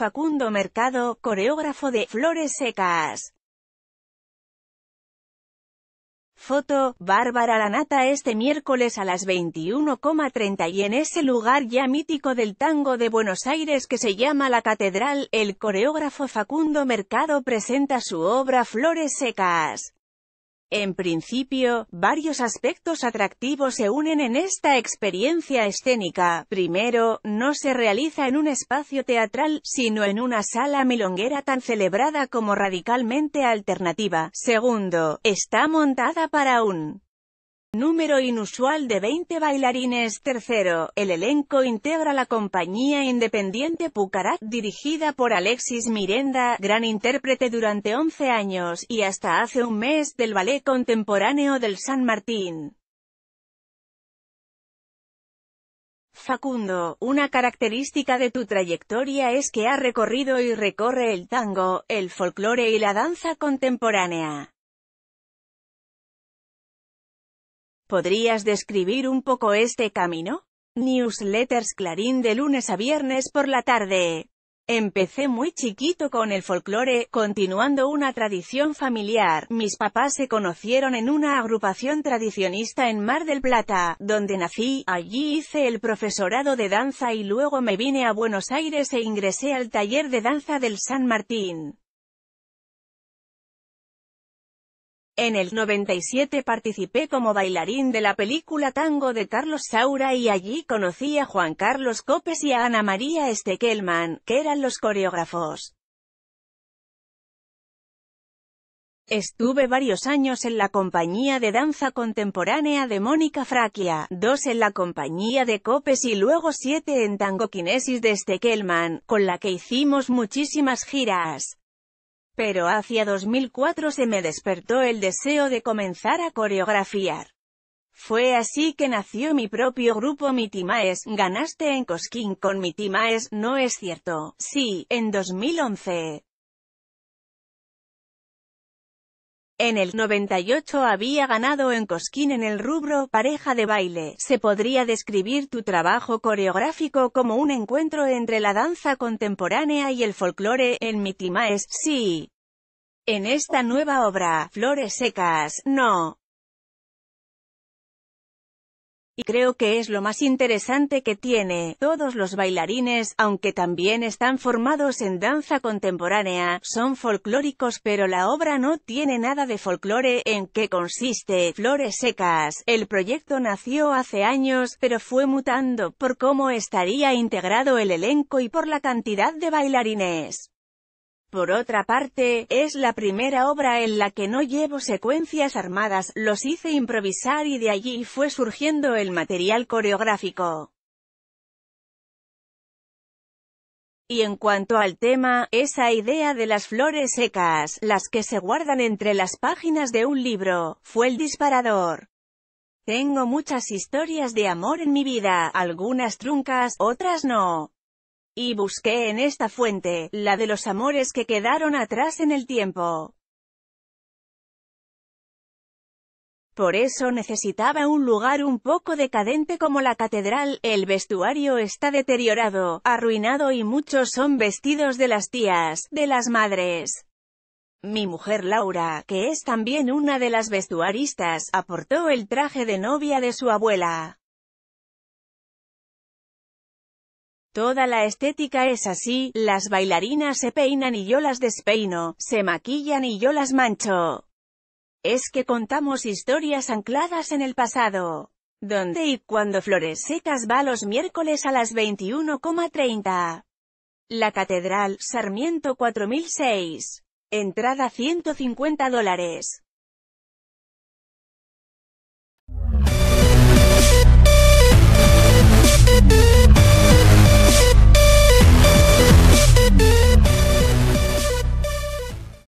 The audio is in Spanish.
Facundo Mercado, coreógrafo de Flores Secas. Foto, Bárbara Lanata este miércoles a las 21.30 y en ese lugar ya mítico del tango de Buenos Aires que se llama La Catedral, el coreógrafo Facundo Mercado presenta su obra Flores Secas. En principio, varios aspectos atractivos se unen en esta experiencia escénica. Primero, no se realiza en un espacio teatral, sino en una sala milonguera tan celebrada como radicalmente alternativa. Segundo, está montada para un Número inusual de 20 bailarines. Tercero, el elenco integra la compañía independiente Pucarat, dirigida por Alexis Mirenda, gran intérprete durante 11 años, y hasta hace un mes del ballet contemporáneo del San Martín. Facundo, una característica de tu trayectoria es que ha recorrido y recorre el tango, el folclore y la danza contemporánea. ¿Podrías describir un poco este camino? Newsletters Clarín de lunes a viernes por la tarde. Empecé muy chiquito con el folclore, continuando una tradición familiar. Mis papás se conocieron en una agrupación tradicionista en Mar del Plata, donde nací, allí hice el profesorado de danza y luego me vine a Buenos Aires e ingresé al taller de danza del San Martín. En el 97 participé como bailarín de la película Tango de Carlos Saura y allí conocí a Juan Carlos Copes y a Ana María Stekelman, que eran los coreógrafos. Estuve varios años en la compañía de danza contemporánea de Mónica Fraquia, dos en la compañía de Copes y luego siete en Tango Kinesis de Stekelman, con la que hicimos muchísimas giras. Pero hacia 2004 se me despertó el deseo de comenzar a coreografiar. Fue así que nació mi propio grupo Mitimaes, ganaste en Cosquín con Mi no es cierto, sí, en 2011. En el 98 había ganado en Cosquín en el rubro pareja de baile. Se podría describir tu trabajo coreográfico como un encuentro entre la danza contemporánea y el folclore, en mi sí. En esta nueva obra, Flores Secas, no y creo que es lo más interesante que tiene. Todos los bailarines, aunque también están formados en danza contemporánea, son folclóricos pero la obra no tiene nada de folclore. ¿En qué consiste? Flores secas. El proyecto nació hace años, pero fue mutando por cómo estaría integrado el elenco y por la cantidad de bailarines. Por otra parte, es la primera obra en la que no llevo secuencias armadas, los hice improvisar y de allí fue surgiendo el material coreográfico. Y en cuanto al tema, esa idea de las flores secas, las que se guardan entre las páginas de un libro, fue el disparador. Tengo muchas historias de amor en mi vida, algunas truncas, otras no. Y busqué en esta fuente, la de los amores que quedaron atrás en el tiempo. Por eso necesitaba un lugar un poco decadente como la catedral, el vestuario está deteriorado, arruinado y muchos son vestidos de las tías, de las madres. Mi mujer Laura, que es también una de las vestuaristas, aportó el traje de novia de su abuela. Toda la estética es así, las bailarinas se peinan y yo las despeino, se maquillan y yo las mancho. Es que contamos historias ancladas en el pasado. Donde y cuando Flores Secas va los miércoles a las 21,30. La Catedral, Sarmiento 4006. Entrada 150 dólares.